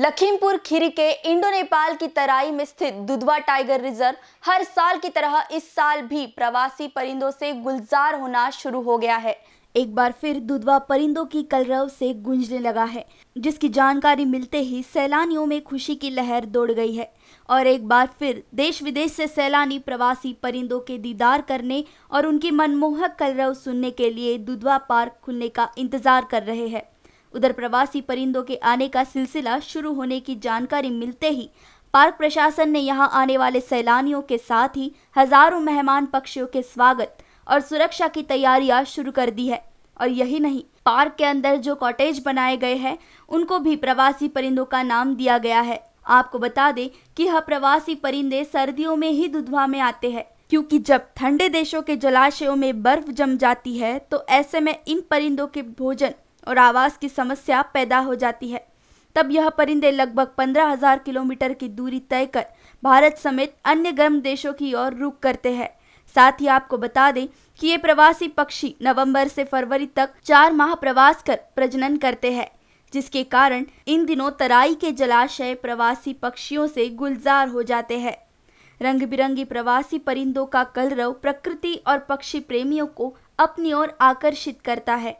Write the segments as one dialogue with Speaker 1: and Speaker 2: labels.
Speaker 1: लखीमपुर खीरी के इंडो नेपाल की तराई में स्थित दुधवा टाइगर रिजर्व हर साल की तरह इस साल भी प्रवासी परिंदों से गुलजार होना शुरू हो गया है एक बार फिर दुधवा परिंदों की कलरव से गूंजने लगा है जिसकी जानकारी मिलते ही सैलानियों में खुशी की लहर दौड़ गई है और एक बार फिर देश विदेश से सैलानी प्रवासी परिंदों के दीदार करने और उनकी मनमोहक कलरव सुनने के लिए दुधवा पार्क खुलने का इंतजार कर रहे हैं उधर प्रवासी परिंदों के आने का सिलसिला शुरू होने की जानकारी मिलते ही पार्क प्रशासन ने यहां आने वाले सैलानियों के साथ ही हजारों मेहमान पक्षियों के स्वागत और सुरक्षा की तैयारियां शुरू कर दी है और यही नहीं पार्क के अंदर जो कॉटेज बनाए गए हैं उनको भी प्रवासी परिंदों का नाम दिया गया है आपको बता दें कि यह प्रवासी परिंदे सर्दियों में ही दुधवा में आते हैं क्योंकि जब ठंडे देशों के जलाशयों में बर्फ जम जाती है तो ऐसे में इन परिंदों के भोजन और आवास की समस्या पैदा हो जाती है तब यह परिंदे लगभग पंद्रह हजार किलोमीटर की दूरी तय कर भारत समेत अन्य गर्म देशों की ओर रुख करते हैं साथ ही आपको बता दें कि ये प्रवासी पक्षी नवंबर से फरवरी तक चार माह प्रवास कर प्रजनन करते हैं जिसके कारण इन दिनों तराई के जलाशय प्रवासी पक्षियों से गुलजार हो जाते हैं रंग बिरंगी प्रवासी परिंदों का कलरव प्रकृति और पक्षी प्रेमियों को अपनी ओर आकर्षित करता है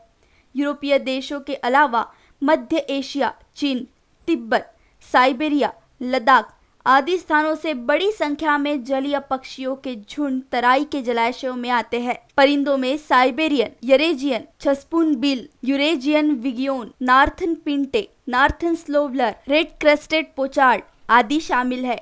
Speaker 1: यूरोपीय देशों के अलावा मध्य एशिया चीन तिब्बत साइबेरिया लद्दाख आदि स्थानों से बड़ी संख्या में जलीय पक्षियों के झुंड तराई के जलाशयों में आते हैं परिंदों में Siberian Eurasian spoonbill Eurasian wigeon northern pintail northern shoveler red crested pochard आदि शामिल है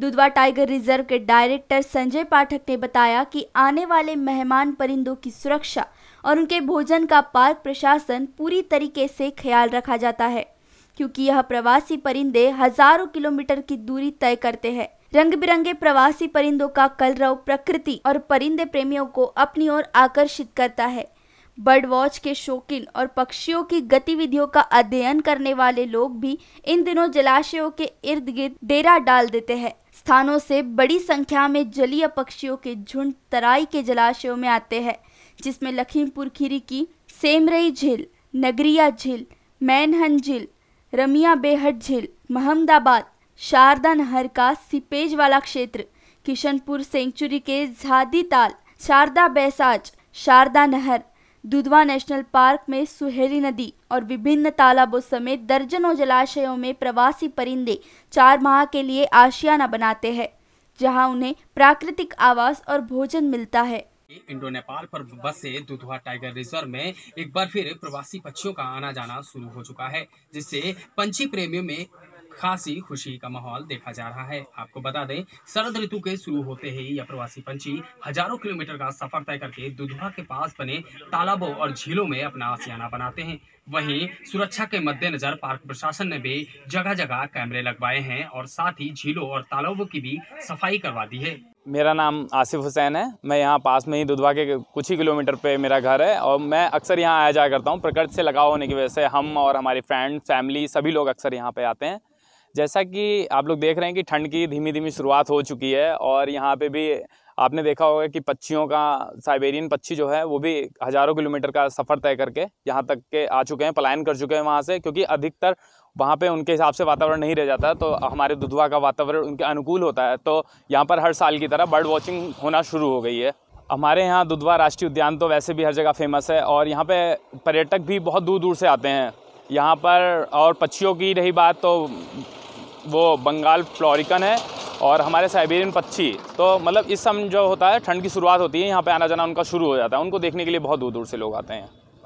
Speaker 1: दुधवा टाइगर रिजर्व के डायरेक्टर संजय पाठक ने बताया कि आने वाले मेहमान परिंदों की सुरक्षा और उनके भोजन का पार्क प्रशासन पूरी तरीके से ख्याल रखा जाता है क्योंकि यह प्रवासी परिंदे हजारों किलोमीटर की दूरी तय करते हैं रंग बिरंगे प्रवासी परिंदों का कलरव प्रकृति और परिंदे प्रेमियों को अपनी ओर आकर्षित करता है बर्ड वॉच के शौकीन और पक्षियों की गतिविधियों का अध्ययन करने वाले लोग भी इन दिनों जलाशयों के इर्द गिर्द डेरा डाल देते हैं स्थानों से बड़ी संख्या में जलीय पक्षियों के झुंड तराई के जलाशयों में आते हैं जिसमें लखीमपुर खीरी की सेमरई झील नगरिया झील मैनहन झील रमिया बेहट झील महमदाबाद शारदा नहर का सिपेज वाला क्षेत्र किशनपुर सेंचुरी के झादी ताल शारदा बैसाज शारदा नहर दुधवा नेशनल पार्क में सुहेली नदी और विभिन्न तालाबों समेत दर्जनों जलाशयों में प्रवासी परिंदे चार माह के लिए आशियाना बनाते हैं जहां उन्हें प्राकृतिक आवास और भोजन मिलता है
Speaker 2: इंडो नेपाल पर बसे दुधवा टाइगर रिजर्व में एक बार फिर प्रवासी पक्षियों का आना जाना शुरू हो चुका है जिससे पंछी प्रेमियों में खासी खुशी का माहौल देखा जा रहा है आपको बता दें शरद ऋतु के शुरू होते ही यह प्रवासी पंछी हजारों किलोमीटर का सफर तय करके दुधवा के पास बने तालाबों और झीलों में अपना आसियाना बनाते हैं वहीं सुरक्षा के मद्देनजर पार्क प्रशासन ने भी जगह जगह कैमरे लगवाए हैं और साथ ही झीलों और तालाबों की भी सफाई करवा दी है
Speaker 3: मेरा नाम आसिफ हुसैन है मैं यहाँ पास में ही दुधवा के कुछ ही किलोमीटर पे मेरा घर है और मैं अक्सर यहाँ आया जाया करता हूँ प्रकृति से लगाव होने की वजह से हम और हमारी फ्रेंड फैमिली सभी लोग अक्सर यहाँ पे आते हैं जैसा कि आप लोग देख रहे हैं कि ठंड की धीमी धीमी शुरुआत हो चुकी है और यहाँ पे भी आपने देखा होगा कि पक्षियों का साइबेरियन पक्षी जो है वो भी हज़ारों किलोमीटर का सफ़र तय करके यहाँ तक के आ चुके हैं पलायन कर चुके हैं वहाँ से क्योंकि अधिकतर वहाँ पे उनके हिसाब से वातावरण नहीं रह जाता तो हमारे दुधवा का वातावरण उनके अनुकूल होता है तो यहाँ पर हर साल की तरह बर्ड वॉचिंग होना शुरू हो गई है हमारे यहाँ दुधवा राष्ट्रीय उद्यान तो वैसे भी हर जगह फेमस है और यहाँ पे पर्यटक भी बहुत दूर दूर से आते हैं यहाँ पर और पक्षियों की रही बात तो वो बंगाल फ्लोरिकन है और हमारे साइबेरियन पक्षी तो मतलब इस समय जो होता है ठंड की शुरुआत होती है यहाँ पे आना जाना उनका शुरू हो जाता है उनको देखने के लिए बहुत दूर दूर से लोग आते हैं